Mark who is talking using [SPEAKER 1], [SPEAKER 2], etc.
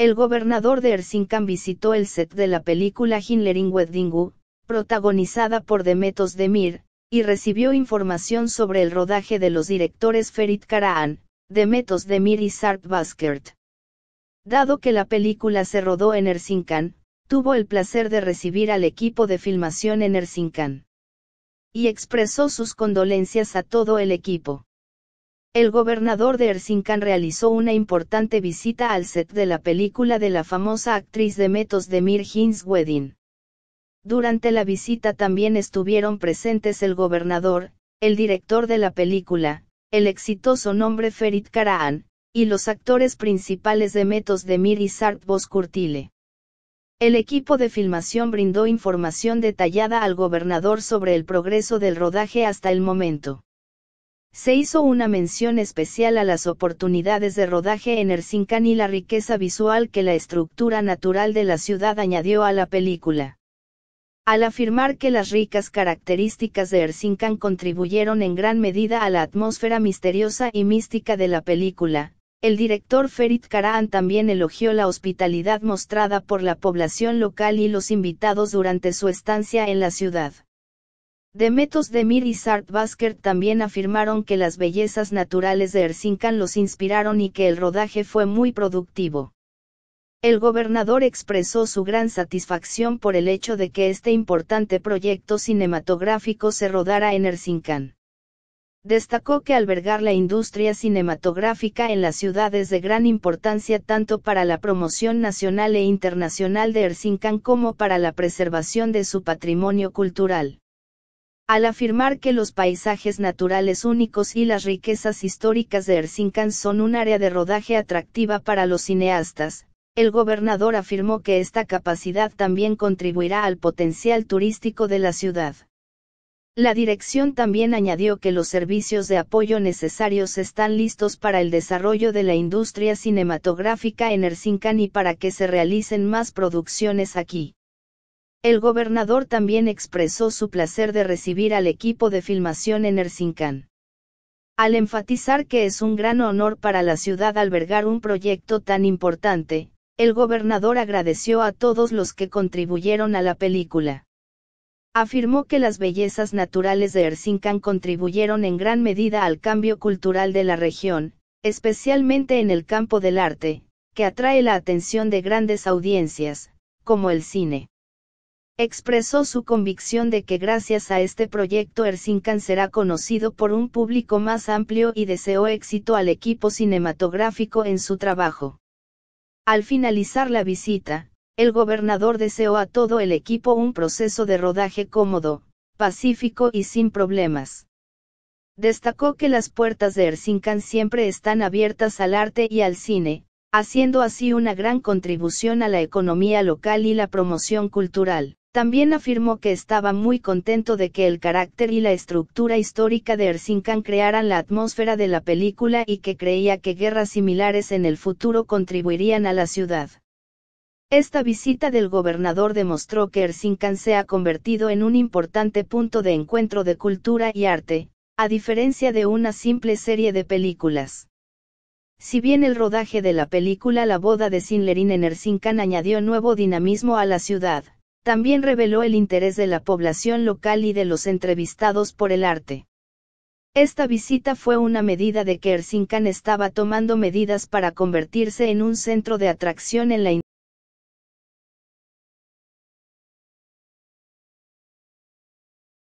[SPEAKER 1] El gobernador de Erzincan visitó el set de la película Hinlering Weddingu, protagonizada por Demetos Demir, y recibió información sobre el rodaje de los directores Ferit Karaan, Demetos Demir y Sarp Baskert. Dado que la película se rodó en Erzincan, tuvo el placer de recibir al equipo de filmación en Erzincan. Y expresó sus condolencias a todo el equipo. El gobernador de Erzincan realizó una importante visita al set de la película de la famosa actriz de Metos de Hinz Wedding. Durante la visita también estuvieron presentes el gobernador, el director de la película, el exitoso nombre Ferit Karaan y los actores principales de Metos de Mir y Sart Boskurtile. El equipo de filmación brindó información detallada al gobernador sobre el progreso del rodaje hasta el momento. Se hizo una mención especial a las oportunidades de rodaje en Erzincan y la riqueza visual que la estructura natural de la ciudad añadió a la película. Al afirmar que las ricas características de Erzincan contribuyeron en gran medida a la atmósfera misteriosa y mística de la película, el director Ferit Karahan también elogió la hospitalidad mostrada por la población local y los invitados durante su estancia en la ciudad. Demetos Demir y Sart Basker también afirmaron que las bellezas naturales de Erzincan los inspiraron y que el rodaje fue muy productivo. El gobernador expresó su gran satisfacción por el hecho de que este importante proyecto cinematográfico se rodara en Erzincan. Destacó que albergar la industria cinematográfica en la ciudad es de gran importancia tanto para la promoción nacional e internacional de Erzincan como para la preservación de su patrimonio cultural. Al afirmar que los paisajes naturales únicos y las riquezas históricas de Erzincan son un área de rodaje atractiva para los cineastas, el gobernador afirmó que esta capacidad también contribuirá al potencial turístico de la ciudad. La dirección también añadió que los servicios de apoyo necesarios están listos para el desarrollo de la industria cinematográfica en Erzincan y para que se realicen más producciones aquí. El gobernador también expresó su placer de recibir al equipo de filmación en Erzincan. Al enfatizar que es un gran honor para la ciudad albergar un proyecto tan importante, el gobernador agradeció a todos los que contribuyeron a la película. Afirmó que las bellezas naturales de Erzincan contribuyeron en gran medida al cambio cultural de la región, especialmente en el campo del arte, que atrae la atención de grandes audiencias, como el cine expresó su convicción de que gracias a este proyecto Erzincan será conocido por un público más amplio y deseó éxito al equipo cinematográfico en su trabajo. Al finalizar la visita, el gobernador deseó a todo el equipo un proceso de rodaje cómodo, pacífico y sin problemas. Destacó que las puertas de Erzincan siempre están abiertas al arte y al cine, haciendo así una gran contribución a la economía local y la promoción cultural. También afirmó que estaba muy contento de que el carácter y la estructura histórica de Erzincan crearan la atmósfera de la película y que creía que guerras similares en el futuro contribuirían a la ciudad. Esta visita del gobernador demostró que Erzincan se ha convertido en un importante punto de encuentro de cultura y arte, a diferencia de una simple serie de películas. Si bien el rodaje de la película La boda de Sinlerin en Erzincan añadió nuevo dinamismo a la ciudad, también reveló el interés de la población local y de los entrevistados por el arte. Esta visita fue una medida de que Erzincan estaba tomando medidas para convertirse en un centro de atracción en la